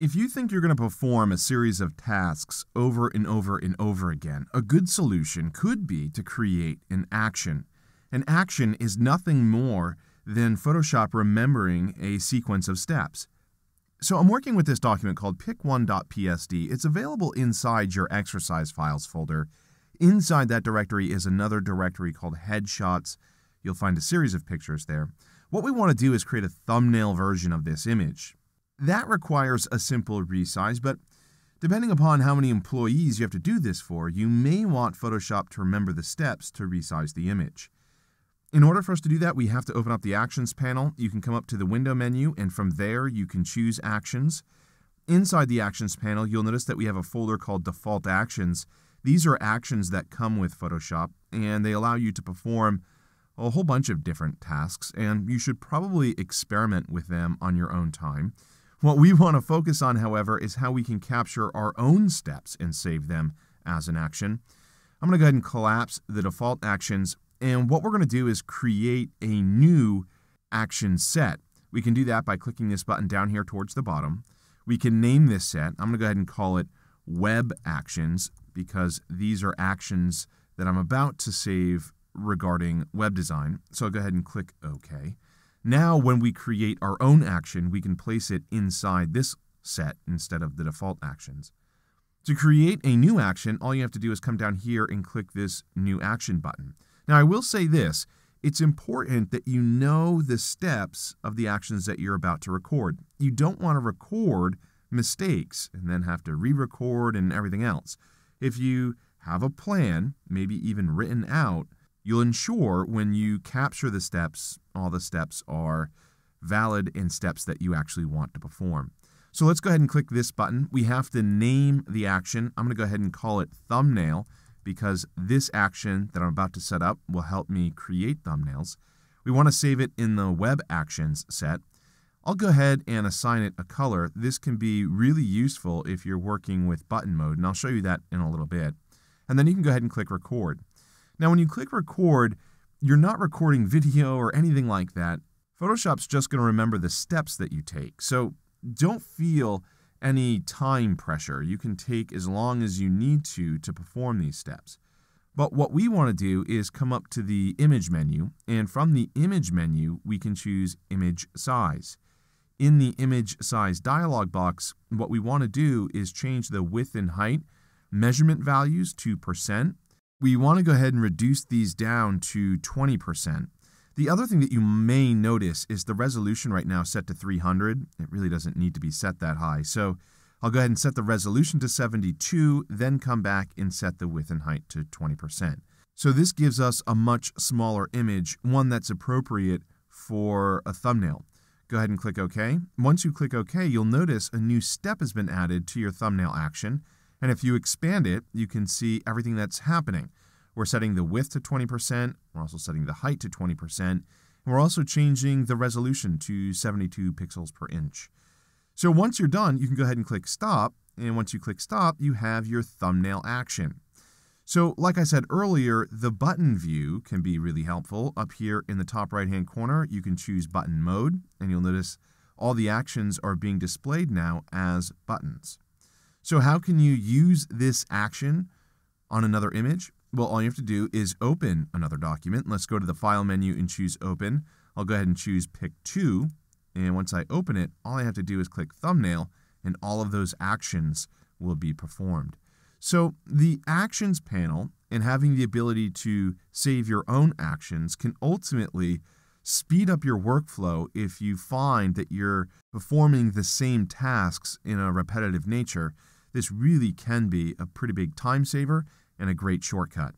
If you think you're going to perform a series of tasks over and over and over again, a good solution could be to create an action. An action is nothing more than Photoshop remembering a sequence of steps. So I'm working with this document called pick1.psd. It's available inside your exercise files folder. Inside that directory is another directory called headshots. You'll find a series of pictures there. What we want to do is create a thumbnail version of this image. That requires a simple resize, but depending upon how many employees you have to do this for, you may want Photoshop to remember the steps to resize the image. In order for us to do that, we have to open up the Actions panel. You can come up to the Window menu, and from there you can choose Actions. Inside the Actions panel, you'll notice that we have a folder called Default Actions. These are actions that come with Photoshop, and they allow you to perform a whole bunch of different tasks, and you should probably experiment with them on your own time. What we want to focus on, however, is how we can capture our own steps and save them as an action. I'm going to go ahead and collapse the default actions. And what we're going to do is create a new action set. We can do that by clicking this button down here towards the bottom. We can name this set. I'm going to go ahead and call it web actions because these are actions that I'm about to save regarding web design. So I'll go ahead and click OK. Now, when we create our own action, we can place it inside this set instead of the default actions. To create a new action, all you have to do is come down here and click this New Action button. Now, I will say this. It's important that you know the steps of the actions that you're about to record. You don't want to record mistakes and then have to re-record and everything else. If you have a plan, maybe even written out, You'll ensure when you capture the steps, all the steps are valid and steps that you actually want to perform. So let's go ahead and click this button. We have to name the action. I'm going to go ahead and call it thumbnail because this action that I'm about to set up will help me create thumbnails. We want to save it in the web actions set. I'll go ahead and assign it a color. This can be really useful if you're working with button mode, and I'll show you that in a little bit. And then you can go ahead and click record. Now, when you click record, you're not recording video or anything like that. Photoshop's just going to remember the steps that you take. So don't feel any time pressure. You can take as long as you need to to perform these steps. But what we want to do is come up to the image menu, and from the image menu, we can choose image size. In the image size dialog box, what we want to do is change the width and height measurement values to percent we want to go ahead and reduce these down to 20%. The other thing that you may notice is the resolution right now set to 300. It really doesn't need to be set that high. So I'll go ahead and set the resolution to 72, then come back and set the width and height to 20%. So this gives us a much smaller image, one that's appropriate for a thumbnail. Go ahead and click OK. Once you click OK, you'll notice a new step has been added to your thumbnail action. And if you expand it, you can see everything that's happening. We're setting the width to 20%. We're also setting the height to 20%. And we're also changing the resolution to 72 pixels per inch. So once you're done, you can go ahead and click stop. And once you click stop, you have your thumbnail action. So like I said earlier, the button view can be really helpful. Up here in the top right-hand corner, you can choose button mode, and you'll notice all the actions are being displayed now as buttons. So, how can you use this action on another image? Well, all you have to do is open another document. Let's go to the File menu and choose Open. I'll go ahead and choose Pick 2. And once I open it, all I have to do is click Thumbnail, and all of those actions will be performed. So, the Actions panel and having the ability to save your own actions can ultimately speed up your workflow if you find that you're performing the same tasks in a repetitive nature this really can be a pretty big time saver and a great shortcut.